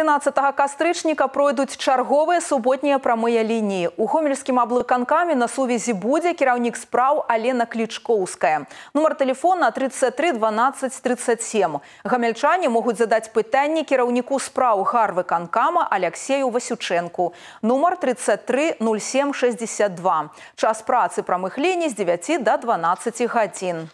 13 кастрычніка пройдуць чарговыя суботнія прамыя лініі. У гомельскім аблыканкамі на сувязі будзе кіраўнік спраў Алена Клічкоўская. Нумар телефона 33 12 37. Гамельчане могуць задаць пытанні кіраўніку спраў гарвы канкама Алексею Васючэнку. Нумар 33 07 62. Час працы прамых ліній з 9 до 12 гадзін.